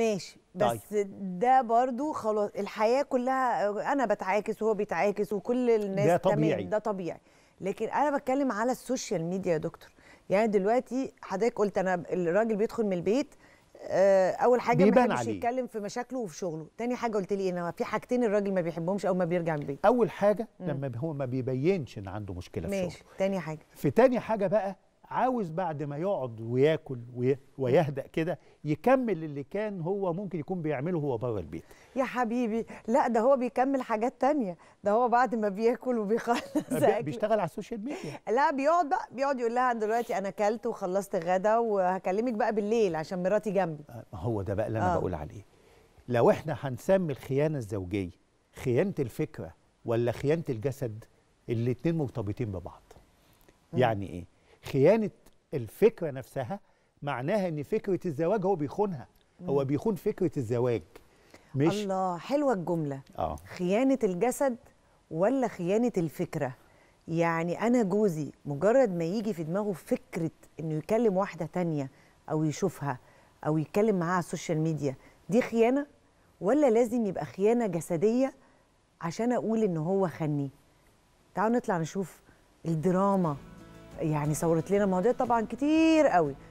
ماشي بس طيب. ده برضو خلاص الحياه كلها انا بتعاكس وهو بيتعاكس وكل الناس ده طبيعي تمام ده طبيعي لكن انا بتكلم على السوشيال ميديا يا دكتور يعني دلوقتي حضرتك قلت انا الراجل بيدخل من البيت آه، اول حاجه ما بيحبش يتكلم في مشاكله وفي شغله تاني حاجه قلت لي ان في حاجتين الراجل ما بيحبهمش او ما بيرجع من البيت اول حاجه لما هو ما بيبينش ان عنده مشكله ماشي. في شغله ماشي تاني حاجه في تاني حاجه بقى عاوز بعد ما يقعد وياكل ويهدأ كده يكمل اللي كان هو ممكن يكون بيعمله هو بره البيت يا حبيبي لا ده هو بيكمل حاجات تانية ده هو بعد ما بياكل وبيخلص بيشتغل على السوشيال ميديا لا بيقعد بقى بيقعد يقول لها دلوقتي انا اكلت وخلصت غدا وهكلمك بقى بالليل عشان مراتي جنبي آه، ما هو ده بقى اللي انا آه. بقول عليه لو احنا هنسمي الخيانه الزوجيه خيانه الفكره ولا خيانه الجسد الاثنين مرتبطين ببعض يعني ايه خيانه الفكره نفسها معناها ان فكره الزواج هو بيخونها هو بيخون فكره الزواج مش الله حلوه الجمله آه. خيانه الجسد ولا خيانه الفكره يعني انا جوزي مجرد ما يجي في دماغه فكره انه يكلم واحده تانية او يشوفها او يتكلم معاها على السوشيال ميديا دي خيانه ولا لازم يبقى خيانه جسديه عشان اقول ان هو خني تعالوا نطلع نشوف الدراما يعني صورت لنا مواضيع طبعا كتير قوي